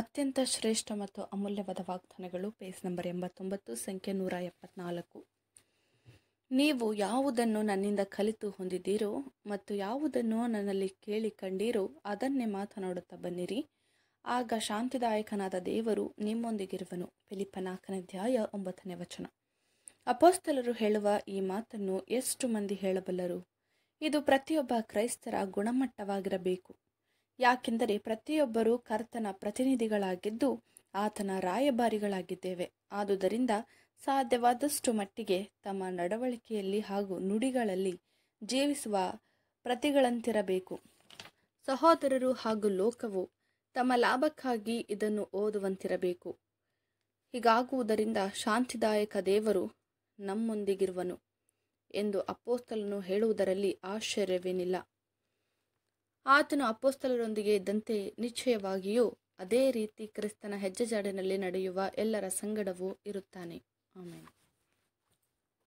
ಅತ್ಯಂತ ಶ್ರೇಷ್ಠ ಮತ್ತು ಅಮೂಲ್ಯವಾದ ವಾಗ್ದಾನಗಳು ಪೇಜ್ ನಂಬರ್ ಎಂಬತ್ತೊಂಬತ್ತು ಸಂಖ್ಯೆ ನೂರ ಎಪ್ಪತ್ನಾಲ್ಕು ನೀವು ಯಾವುದನ್ನು ನನ್ನಿಂದ ಕಲಿತು ಹೊಂದಿದ್ದೀರೋ ಮತ್ತು ಯಾವುದನ್ನು ನನ್ನಲ್ಲಿ ಕೇಳಿ ಅದನ್ನೇ ಮಾತನಾಡುತ್ತಾ ಬನ್ನಿರಿ ಆಗ ಶಾಂತಿದಾಯಕನಾದ ದೇವರು ನಿಮ್ಮೊಂದಿಗಿರುವನು ಫಿಲಿಪ ನಾಲ್ಕನೇ ಧ್ಯಾಯ ಒಂಬತ್ತನೇ ವಚನ ಅಪೋಸ್ತಲರು ಹೇಳುವ ಈ ಮಾತನ್ನು ಎಷ್ಟು ಮಂದಿ ಹೇಳಬಲ್ಲರು ಇದು ಪ್ರತಿಯೊಬ್ಬ ಕ್ರೈಸ್ತರ ಗುಣಮಟ್ಟವಾಗಿರಬೇಕು ಯಾಕೆಂದರೆ ಪ್ರತಿಯೊಬ್ಬರೂ ಕರ್ತನ ಪ್ರತಿನಿಧಿಗಳಾಗಿದ್ದು ಆತನ ರಾಯಭಾರಿಗಳಾಗಿದ್ದೇವೆ ಆದುದರಿಂದ ಸಾಧ್ಯವಾದಷ್ಟು ಮಟ್ಟಿಗೆ ತಮ್ಮ ನಡವಳಿಕೆಯಲ್ಲಿ ಹಾಗೂ ನುಡಿಗಳಲ್ಲಿ ಜೀವಿಸುವ ಪ್ರತಿಗಳಂತಿರಬೇಕು ಸಹೋದರರು ಹಾಗೂ ಲೋಕವು ತಮ್ಮ ಲಾಭಕ್ಕಾಗಿ ಇದನ್ನು ಓದುವಂತಿರಬೇಕು ಹೀಗಾಗುವುದರಿಂದ ಶಾಂತಿದಾಯಕ ದೇವರು ನಮ್ಮೊಂದಿಗಿರುವನು ಎಂದು ಅಪ್ಪೋಸ್ತಲನ್ನು ಹೇಳುವುದರಲ್ಲಿ ಆಶ್ಚರ್ಯವೇನಿಲ್ಲ ಆತನು ಅಪ್ಪೋಸ್ತಲರೊಂದಿಗೆ ಇದ್ದಂತೆ ನಿಶ್ಚಯವಾಗಿಯೂ ಅದೇ ರೀತಿ ಕ್ರಿಸ್ತನ ಹೆಜ್ಜೆಜಾಡಿನಲ್ಲಿ ನಡೆಯುವ ಎಲ್ಲರ ಸಂಗಡವೂ ಇರುತ್ತಾನೆ ಆಮೇಲೆ